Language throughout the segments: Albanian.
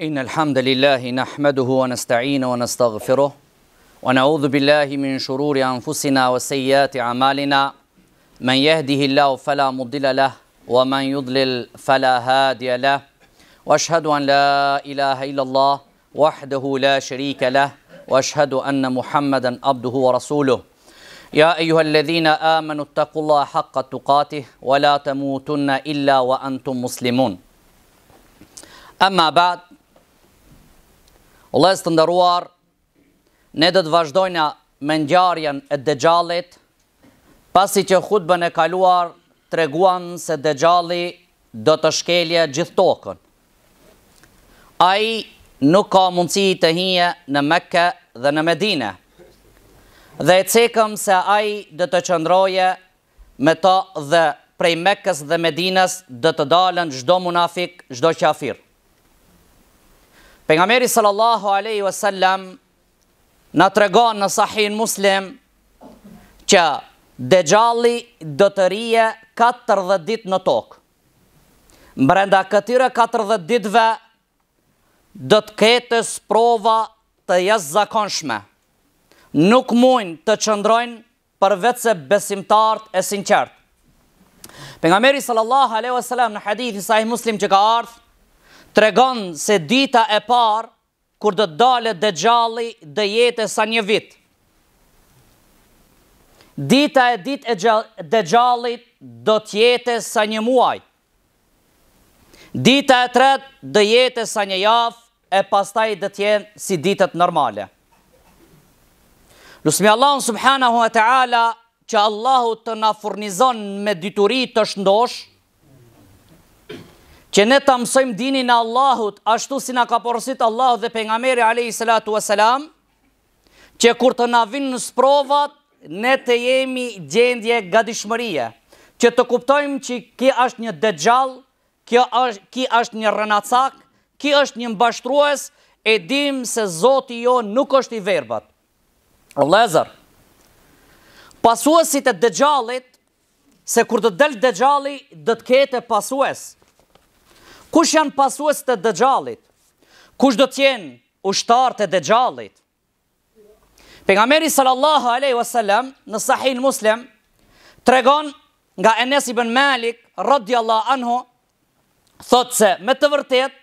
إن الحمد لله نحمده ونستعين ونستغفره ونعوذ بالله من شرور أنفسنا وسيئات أعمالنا من يهده الله فلا مضل له ومن يضلل فلا هادي له وأشهد أن لا إله إلا الله وحده لا شريك له وأشهد أن محمدا عبده ورسوله يا أيها الذين آمنوا اتقوا الله حق تقاته ولا تموتن إلا وأنتم مسلمون أما بعد Ullës të ndëruar, ne dhe të vazhdojna me ndjarjen e dëgjallit, pasi që khutbën e kaluar të reguan se dëgjalli do të shkelje gjithë tokën. A i nuk ka mundësi të hije në Mekke dhe në Medine, dhe e cekëm se a i do të qëndroje me ta dhe prej Mekkes dhe Medines do të dalën gjdo munafik, gjdo qafirë. Për nga meri sallallahu aleyhi wasallam Në të regon në sahin muslim Që gjalli do të rije 40 dit në tok Mbrenda këtire 40 ditve Do të kete sprova të jesë zakonshme Nuk mund të qëndrojnë për vetë se besimtart e sinqert Për nga meri sallallahu aleyhi wasallam në hadithi sahih muslim që ka ardhë të regonë se dita e parë, kur dhe të dalët dhe gjalli dhe jetë e sa një vitë. Dita e dit e dhe gjalli dhe jetë e sa një muaj. Dita e tretë dhe jetë e sa një jafë, e pastaj dhe të jenë si ditët normale. Lusmi Allah subhanahu wa ta'ala, që Allahu të na furnizon me dyturit të shëndosh, që ne të mësojmë dinin e Allahut, ashtu si në ka porësit Allahut dhe për a.s. që kur të na vinë në sprovat, ne të jemi gjendje ga dishmërije, që të kuptojmë që ki është një dëgjall, ki është një rënacak, ki është një mbashtrues, e dim se zoti jo nuk është i verbat. Lezer, pasuesit e dëgjallit, se kur të delë dëgjallit, dëtë kete pasuesë, Kush janë pasues të dëgjallit? Kush do tjenë ushtar të dëgjallit? Për nga meri sallallahu aleyhi wasallam në sahin muslim, tregon nga Enes ibn Malik, radi Allah anhu, thot se me të vërtet,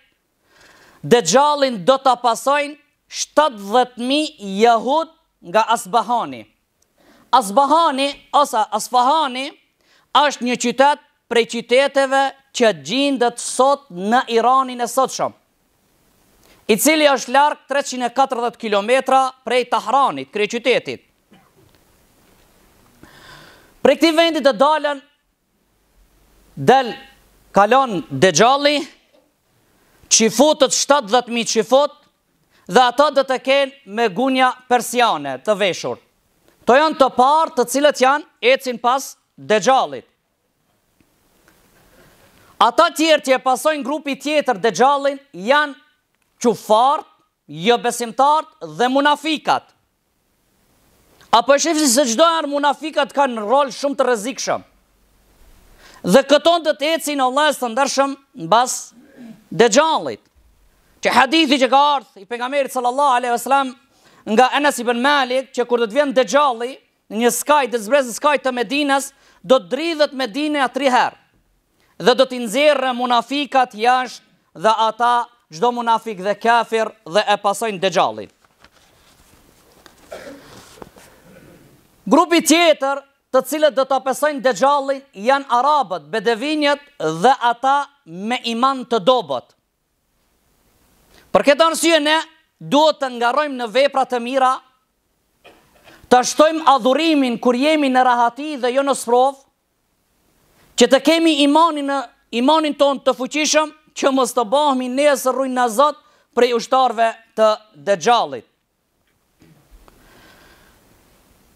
dëgjallin do të pasojnë 70.000 jahut nga Asbahani. Asbahani, ose Asfahani, është një qytet prej qyteteve që gjindët sot në Iranin e sot shumë, i cili është larkë 340 km prej Tahranit, krej qytetit. Pre këti vendit dhe dalën, del kalon dhe gjalli, qifutët 70.000 qifut, dhe ata dhe të kenë me gunja persiane të veshur. To janë të parë të cilët janë ecin pas dhe gjallit. Ata tjerë që e pasojnë grupi tjetër dhe gjallin, janë qufartë, jë besimtartë dhe munafikat. Apo e shifësi se gjdo arë munafikat ka në rol shumë të rezikshëm. Dhe këton dhe të eci në lesë të ndërshëm në basë dhe gjallit. Që hadithi që ka ardhë i pengamerit sallallahu aleyhi ve nga Enes i ben Malik, që kur dhe të vjenë dhe gjalli, një skaj, dhe zbrezë skaj të Medinas, do të dridhët Medinja tri herë dhe do t'i nxjerrë munafikat jashtë dhe ata çdo munafik dhe kafir dhe e pasojnë dexhallin. Grupi tjetër të cilët do të apesojnë dhe janë arabët, bedevinjet dhe ata me iman të dobot. Për këtë nësye ne, duhet të ngarojmë në vepra të mira, të ashtojmë adhurimin kur jemi në rahati dhe jo në sprovë, që të kemi imanin ton të fuqishëm, që mos të bahmi nesë rrujnë në zotë prej ushtarve të Dejallit. gjallit.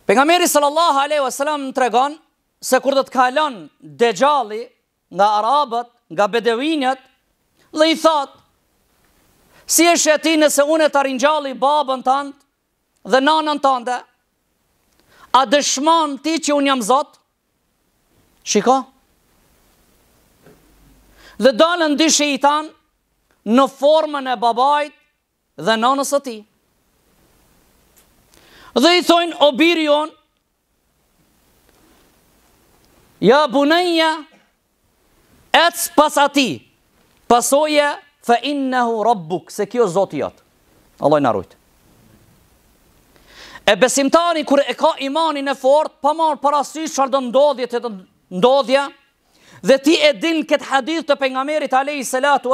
Për nga meri sallallahu aleyhu wasallam në tregon, se kur do të kalon Dejalli nga arabët, nga bedewinjet, dhe i thot, si e shëti nëse unë të rinjallit babën të antë dhe nanën të antë, a dëshmon ti që unë jam zotë, shiko, dhe dalë në dy shëjtan në formën e babajt dhe nanës së tij. Dhe i thojnë o birë ja bunenja, ets pas ati, pasoje, fe innehu rabbuk, se kjo zotë jatë. Allah në rujtë. E besimtari, kër e ka imanin e fort, pa marë parasysh qërë do ndodhje të ndodhje, Dhe ti e din këtë hadith të pengamerit Alehi Salatu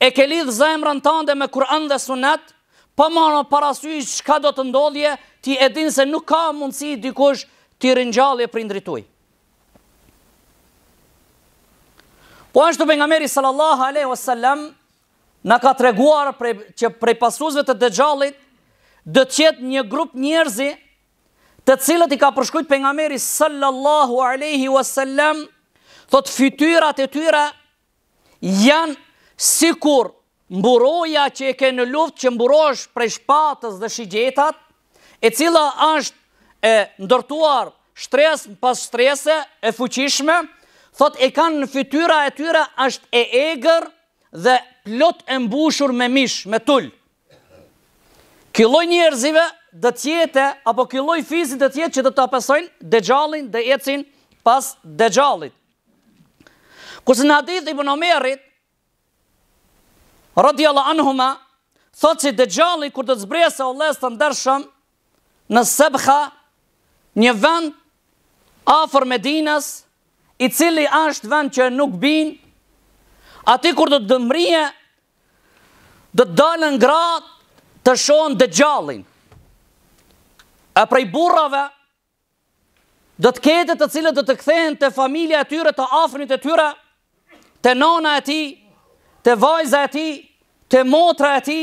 E ke lidh zemrën tënde me Kur'an dhe Sunet Po mërë parasysh Shka do të ndodhje Ti e din se nuk ka mundësi dikush Ti rinjali e prindrituj Po është të pengamerit Salallahu Alehi Salam Në ka të reguar Që prej pasuzve të dëgjallit dhe tjetë një grup njerëzi Të cilët i ka përshkujt Pengamerit Salallahu Alehi Salam thot fytyrat e tyre janë sikur mburoja që e ke në luftë që mburosh prej shpatës dhe shigjetat, e cila është e ndërtuar shtres pas shtrese e fuqishme, thot e kanë në fytyra e tyre është e egër dhe plot e mbushur me mish, me tull. Kiloj njerëzive dhe tjetë, apo kiloj fizit dhe tjetë që dhe të apesojnë dhe gjallin dhe ecin pas dhe gjallit. Kusë në hadith i bënë omerit, rëti allë anëhuma, thotë që dhe gjalli kur të zbresa o lesë të ndërshëm, në sebëha një vend afer Medinas, i cili ashtë vend që nuk bin, ati kur të dëmrije, dhe të dalën gratë të shonë dhe gjallin. E prej burrave, dhe të ketët të cilët dhe të këthejnë të familja e tyre, të afrinit e tyre, të të të nona e ti, të vajza e ti, të motra e ti,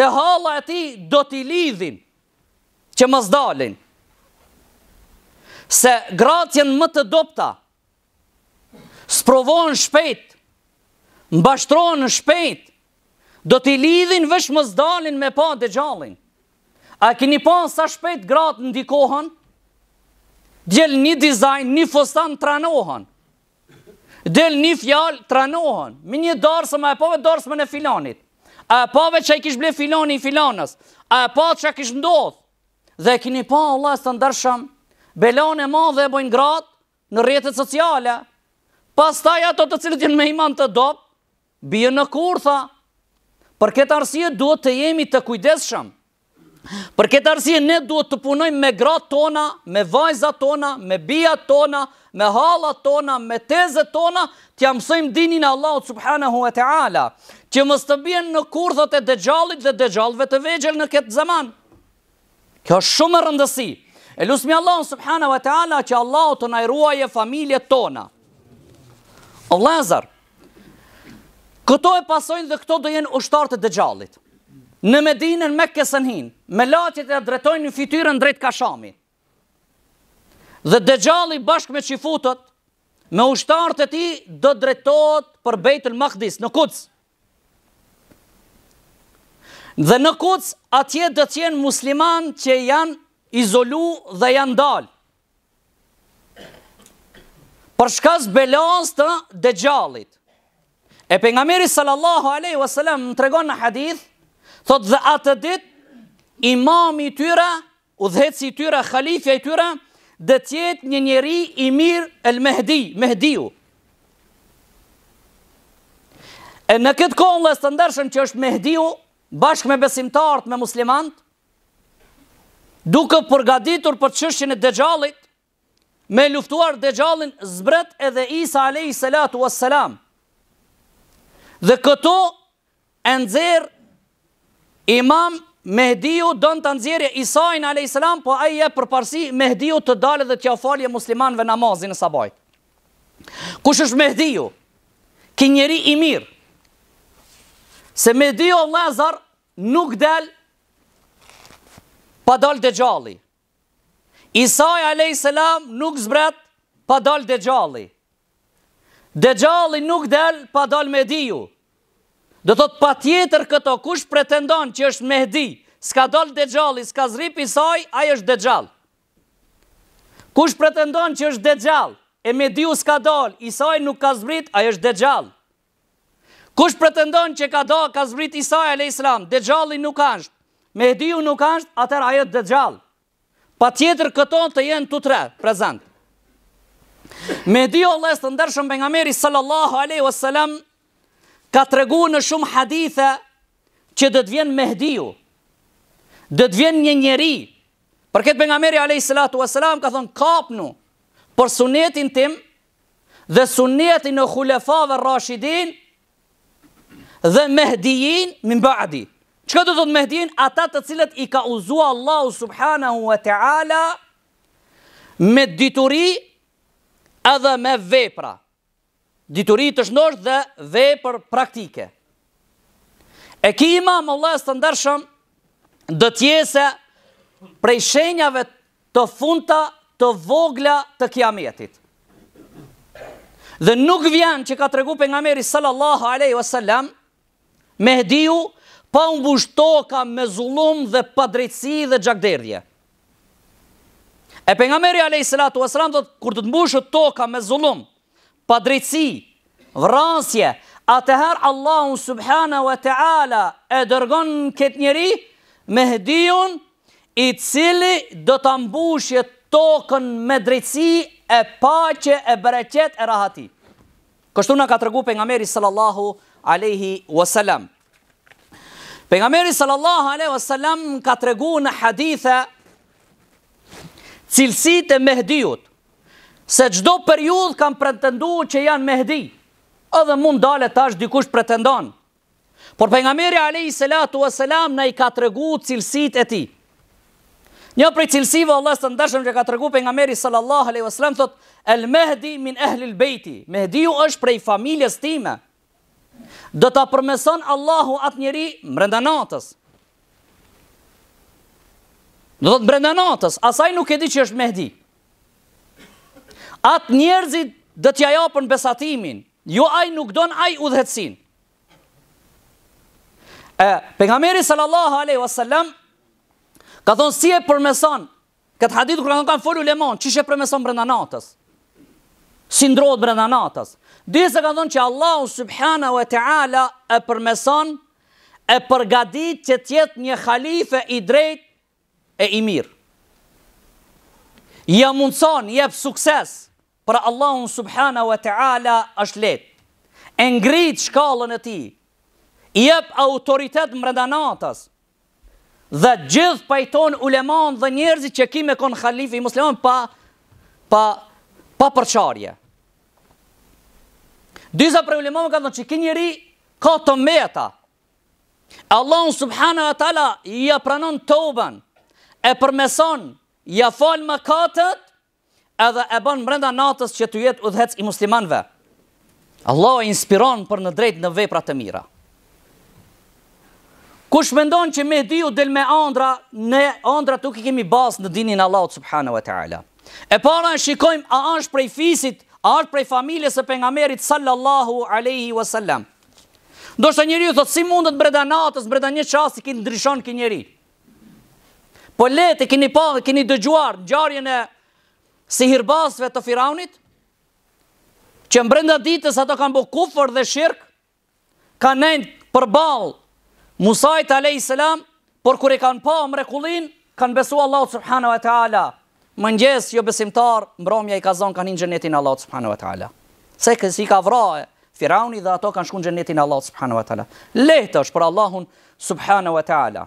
të halla e ti, do t'i lidhin, që më zdalin. Se gratjen më të dopta, sprovohen shpejt, mbashtrohen shpejt, do t'i lidhin vësh më zdalin me pa dhe gjallin. A kini pa sa shpejt gratë ndikohen, gjellë një dizajn, një fostan tranohen, del një fjalë tranohen, me një darsë më e pove darsë më në filanit, a e pove që e kishë ble filani i filanës, a e pove që e kishë ndodhë, dhe kini pa Allah së të ndërshëm, belon e ma dhe e bojnë gratë në rjetët sociale, pas taj ato të cilët jenë me iman të dopë, bje në kurtha, për këtë arsijet duhet të jemi të kujdeshëm, Për këtë arsye ne duhet të punojmë me gratë tona, me vajzat tona, me bijat tona, me hallat tona, me tezët tona, t'ia mësojmë dinin e Allahut subhanahu wa taala, që mos të bien në kurthot e dëgjallit dhe dëgjallve të vegjël në këtë zaman. Kjo është shumë e rëndësi. E lusmi Allahun subhanahu wa taala që Allahu të na e familjet tona. O Azhar. Këto e pasojnë dhe këto do jenë ushtarët të dëgjallit në Medinën me kësën me latjet e drejtojnë një fityrën drejt kashami. Dhe Dejalli bashkë me qifutët, me ushtarët e ti, do drejtojt për bejtën Maqdis në kuts. Dhe në kuts, atje do tjenë muslimanë, që janë izolu dhe janë dalë. Për shkaz belaz të dëgjalit. E për nga meri sallallahu aleyhi wasallam, më tregon në hadithë, Thot dhe atë dit, imami tyra, u dheci tyra, khalifja i tyra, dhe tjet një njeri i mirë el mehdi, mehdiu. E në këtë kohën lësë të ndërshëm që është mehdiu, bashkë me besimtartë me muslimantë, duke përgaditur për qëshqin e dëgjallit, me luftuar dëgjallin zbret edhe Isa Alei Salatu Vesselam. Dhe këto e imam Mehdiu dënë të nëzirje Isajnë a.s. Po aje për parësi Mehdiu të dalë dhe tja falje muslimanve namazin në sabaj. Kush është Mehdiu? Ki njeri i mirë. Se Mehdiu lezar nuk delë pa dalë dhe gjalli. Isaj a.s. nuk zbret pa dalë dhe gjalli. Dhe gjalli nuk delë pa dalë Mehdiu. Mehdiu. Do thot pa tjetër këto, kush pretendon që është mehdi, s'ka dollë dhe gjalli, s'ka zrip i saj, aje është dhe gjall. Kush pretendon që është dhe gjall, e mehdiu s'ka dollë, i saj nuk ka zbrit, aje është dhe gjall. Kush pretendon që ka dollë, ka zbrit i saj, ale islam, dhe gjalli nuk ashtë, mehdiu nuk ashtë, atër a është dhe gjall. Pa tjetër këto të jenë të tre, prezent. Mediu, lesë të ndërshëm, bëngameri sallallahu aleyhu sallam, ka të regu në shumë haditha që dhe të vjen mehdiu, dhe të vjen një njeri, për këtë për nga meri a.s. ka thonë kapnu për sunetin tim dhe sunetin në dhe rashidin dhe mehdijin min ba'di. Që ka të thotë mehdijin? Ata të cilët i ka uzua Allahu subhanahu wa ta'ala me dituri edhe me vepra diturit të shnosh dhe për praktike. E ki imam Allah së të ndërshëm, dhe tjese prej shenjave të funta të vogla të kiametit. Dhe nuk vjen që ka të regu për nga meri sallallahu aleyhi wasallam, me hdiju pa unë bushtoka me zulum dhe padrejtësi dhe gjakderdje. E për nga meri aleyhi sallatu dhe kur të të mbushë toka me zulum, padrejtësi, vrasje, atëherë Allahun subhana wa ta'ala e dërgon këtë njeri me hdion i cili do të mbushë tokën me drejtësi e paqe e bereqet, e rahati. Kështu nga ka të për nga meri sallallahu aleyhi wasallam. Për nga meri sallallahu aleyhi wasallam ka të rëgu në hadithë cilësit e mehdiut se gjdo periud kam pretendu që janë mehdi, edhe mund dale tash dikush pretendon. Por për nga meri Alehi Selatu e Selam në i ka të regu cilësit e ti. Një prej cilësive, Allah së të ndërshëm që ka të regu për nga meri sallallahu aleyhi vësallam, thot, el mehdi min ehlil bejti, mehdi ju është prej familjes time, dhe ta përmeson Allahu atë njeri natës. Dhe të natës, asaj nuk e di që është mehdi. Mehdi atë njerëzit dhe t'ja japën besatimin, jo aj nuk don aj udhëtsin. Për nga meri sallallahu aleyhu sallam, ka thonë si e përmeson, këtë hadit kërë në kanë folu lemon, që shë përmeson brenda natës? Si ndrodhë brenda natës? Dhe se ka thonë që Allahu subhana wa ta'ala e përmeson, e përgadit që tjetë një khalife i drejt e i mirë. Ja mundëson, jep sukses, për Allahun subhana wa ta'ala është letë, e ngrit shkallën e ti, i ep autoritet më dhe gjithë pajton uleman dhe njerëzi që ki me konë khalifi i muslimon pa përqarje. Dysa për uleman më ka dhënë që ki njeri ka të meta, Allahun subhana wa ta'ala i apranon të uban, e përmeson, i falë më katët, edhe e bën brenda natës që të jetë udhëhec i muslimanëve. Allah e inspiron për në drejtë në vepra të mira. Kush mendon që me diu del me ëndra, ne ëndra nuk i kemi bazë në dinin Allah Allahut subhanahu wa taala. E para e shikojmë a është prej fisit, a është prej familjes së pejgamberit sallallahu alaihi wasallam. Do të njëri njeriu thotë si mundet mbreda natës, mbreda një çasti që ndryshon kë njeriu. Po le të keni pa, keni dëgjuar ngjarjen e si hirbasve të firavnit, që në brenda ditës ato kanë bo kufër dhe shirk, kanë nëjnë për balë Musajt a.s. por kër i kanë pa mrekullin, kanë besu Allah subhanu e ta'ala. Më jo besimtar, mbromja i kazon kanë një gjenetin Allah subhanu e ta'ala. Se kësi i ka vrahe, firavni dhe ato kanë shku në gjenetin Allah subhanu e ta'ala. Lehtë është për Allahun subhanu e ta'ala.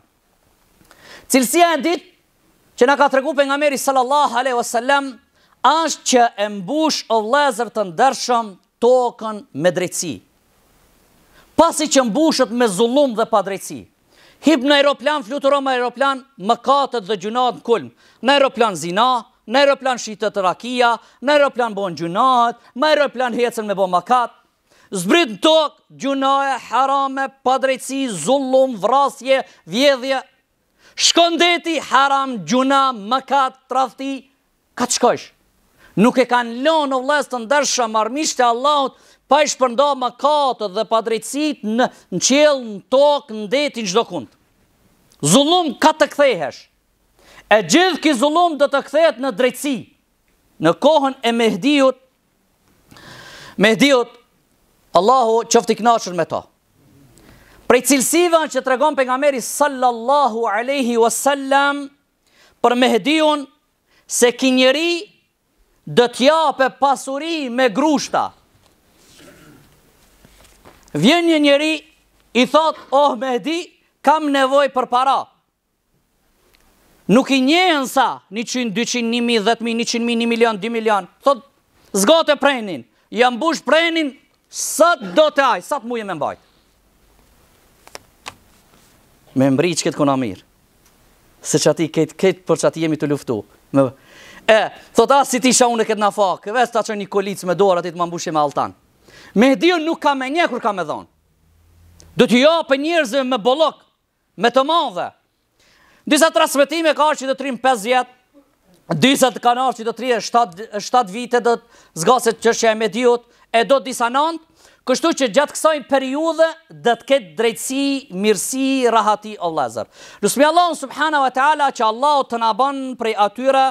Cilësia e ditë, që në ka të regupe nga meri sallallahu alaihi wasallam, ashtë që e mbush o lezër të ndërshëm tokën me drejtësi. Pasi që mbushët me zulum dhe pa drejtësi. Hip në aeroplan, fluturo me aeroplan, më katët dhe gjunat në kulm. Në aeroplan zina, në aeroplan shqitët të rakia, në aeroplan bon gjunat, në aeroplan hecen me bon makat. Zbrit në tokë, gjunaje, harame, pa drejtësi, zulum, vrasje, vjedhje. Shkondeti, haram, gjuna, mëkat, trafti, ka të shkojshë nuk e kanë lënë o vlesë të ndërshëm armishtë e Allahot pa i shpërnda më dhe pa drejtsit në qelë, në tokë, në deti, në gjdo kundë. Zullum ka të kthehesh. E gjithë ki zullum dhe të kthehet në drejtësi, Në kohën e mehdiut, mehdiut, Allahu i kënaqur me ta. Prej cilsiva që të regon për nga meri sallallahu aleyhi wasallam, për mehdiun se ki njeri dëtja për pasuri me grushta. Vjen një njeri, i thot, oh me di, kam nevoj për para. Nuk i njenë sa, 100, 200, 1000, 10.000, 100.000, 1 milion, 2 milion. Thot, zgote prejnin, jam bush prejnin, sët do të aj, sët mu jem e mbajt. Me mbri që këtë kuna mirë. Se që ati këtë, këtë për që ati jemi të luftu. Me mbri. E, thot asë ah, si ti isha unë e këtë nafakë, fakë, ta që një kolicë me dorë atit më mbushim me altanë. Me hdion nuk ka me nje kur ka me dhonë. Do t'jo për njërëzë me bolokë, me të madhe. Ndisa të rasmetime ka që do të rrimë 5 vjetë, Disa të kanë arë që të trije, 7 vite dhe të zgaset që shë e me diot, e do të disa nëndë, kështu që gjatë kësaj periudhe dhe të ketë drejtsi, mirësi, rahati o lezër. Allah, subhana wa ta'ala, që Allah të prej atyre,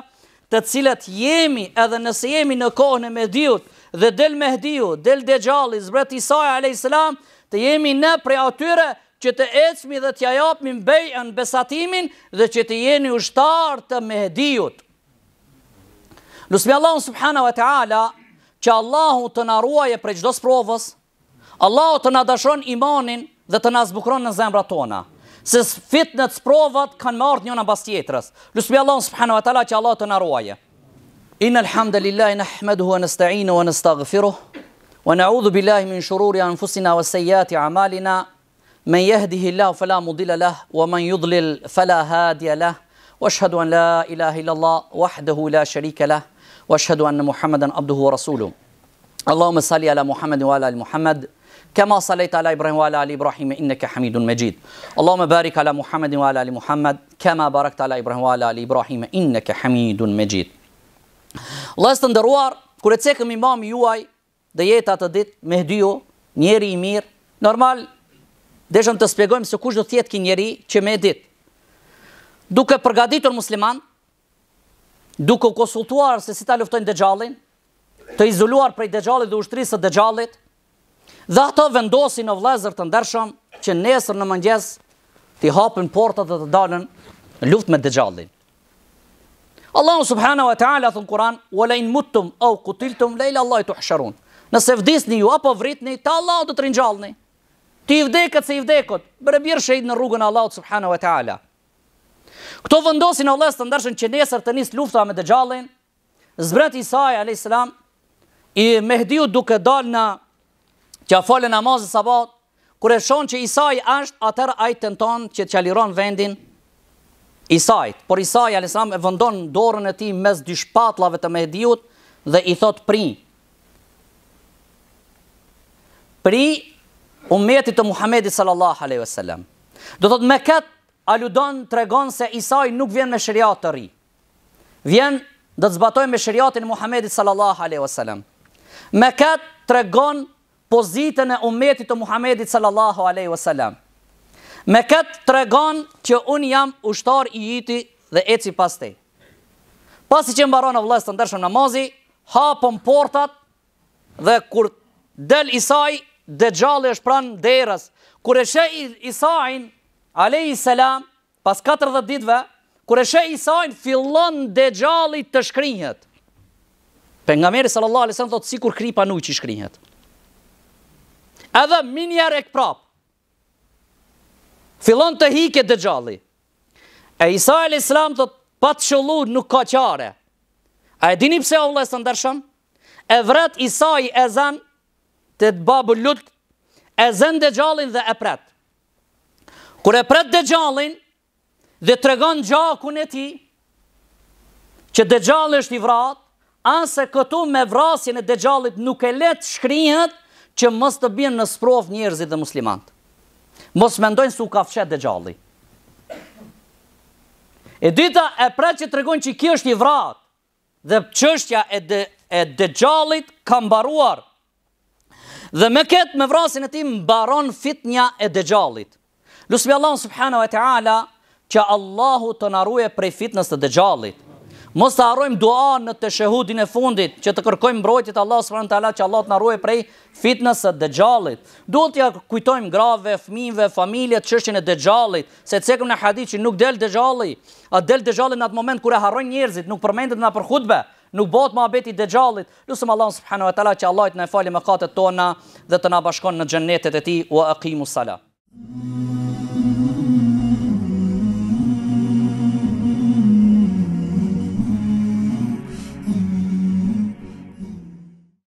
të cilët jemi edhe nëse jemi në kohën e Mehdiut dhe del Mehdiu, del Dejalli, zbret Isa alayhis të jemi ne prej atyre që të ecmi dhe t'ja japmi mbejën besatimin dhe që të jeni ushtar të Mehdiut. Lusmi Allahu subhanahu wa ta'ala që Allahu të na ruaje prej çdo sprovës. Allahu të na dashon imanin dhe të na zbukuron në zemrat tona. se fitnet sprovat kanë më njëna bas tjetrës. Lusmi Allah subhanahu wa taala që Allah të na ruaje. Innal hamdalillahi nahmaduhu wa nasta'inuhu wa nastaghfiruh wa na'udhu billahi min shururi anfusina wa sayyiati a'malina. من يهده الله فلا مضل له ومن يضلل فلا هادي له واشهد ان لا اله الا الله وحده لا شريك له واشهد ان محمدا عبده ورسوله اللهم صل على محمد وعلى ال محمد kema salajta ala Ibrahim wa ala Ali Ibrahim, inneke hamidun me gjithë. Allahume barik ala Muhammedin wa ala Ali Muhammed, kema barak ta ala Ibrahim wa ala Ali Ibrahim, inneke hamidun me gjithë. Allah është të ndëruar, kërë të cekëm imam juaj dhe jetat të ditë, me hdyo, njeri i mirë, normal, deshëm të spjegojmë se kush do tjetë ki njeri që me ditë. Duke përgaditur musliman, duke konsultuar se si ta luftojnë dëgjallin, të izoluar prej dëgjallit dhe ushtrisë të dëgjallit, Dhe ato vendosin o vlezër të ndërshëm që nesër në mëngjes të i hapën portët dhe të dalën në luft me dëgjallin. Allahu subhanahu wa ta'ala thënë kuran, wala in mutëm, au kutiltum, lejle Allah i të hësharun. Nëse vdisni ju apo vritni, ta Allah dhe të rinjallni. Ti i vdekët se i vdekët, bërë birë shëjtë në rrugën Allah subhanahu wa ta'ala. Këto vendosin o lesë të ndërshën që nesër të njësë lufta me dëgjallin, zbret Isai a.s. i mehdiu duke dalë në që a fole namazë sabat, kër e shonë që Isai është, atër a i të në që të qaliron vendin Isai. Por Isai, a.s. e vëndonë dorën e ti mes dy shpatlave të mehdiut dhe i thotë pri. Pri umetit të Muhammedi sallallahu aleyhi ve sellem. Do të me ketë aludon të regonë se Isai nuk vjen me shëriat të ri. Vjen dhe të zbatoj me shëriatin Muhammedi sallallahu aleyhi ve sellem. Me ketë të regonë pozitën e umetit të Muhamedit sallallahu alaihi wasallam. Me kët tregon që un jam ushtar i yti dhe eci pas te. Pasi që mbaron vëllai të ndershëm namazi, hapon portat dhe kur del Isa i është pranë derës. Kur e sheh Isa in alaihi salam pas 40 ditëve, kur e sheh Isa in fillon dëxhalli të shkrihet. Pejgamberi sallallahu alaihi wasallam thotë sikur kripa nuçi shkrihet edhe minjar e këprap. Filon të hike dë gjalli. E Isa e Islam të patë qëllu nuk ka qare. A e dini pse Allah së ndërshëm? E vret Isa i e zan të të babu lutë, e zën dë gjallin dhe e pret. Kur e pret dë gjallin dhe të regon gjakun e ti, që dë gjallin është i vratë, anëse këtu me vrasjen e dë gjallit nuk e letë shkrihet, që mës të binë në sprov njerëzit dhe muslimant. Mos mendojnë su ka fshet dhe gjalli. E dita e prej që të regojnë që kjo është i vrat dhe qështja e dhe e dëgjallit kam baruar dhe me ketë me vrasin e ti mbaron fitnja e gjallit. Lusbi Allah subhanahu wa ta'ala që Allahu të naruje prej fitnës të gjallit, Mos të arrojmë dua në të shëhudin e fundit, që të kërkojmë brojtit Allah s.w.t. që Allah të narruje prej fitnesë dhe gjallit. Duhë të ja kujtojmë grave, fmive, familjet, qështjën e dhe gjallit, se të sekëm në hadith që nuk delë dhe gjallit, a delë dhe gjallit në atë moment kër e harrojnë njerëzit, nuk përmendit në për khutbe, nuk botë më abeti dhe gjallit, lusëm Allah s.w.t. që Allah të në e fali më katët tona dhe të në bashkon në gjennetet e ti, wa aqimu salam.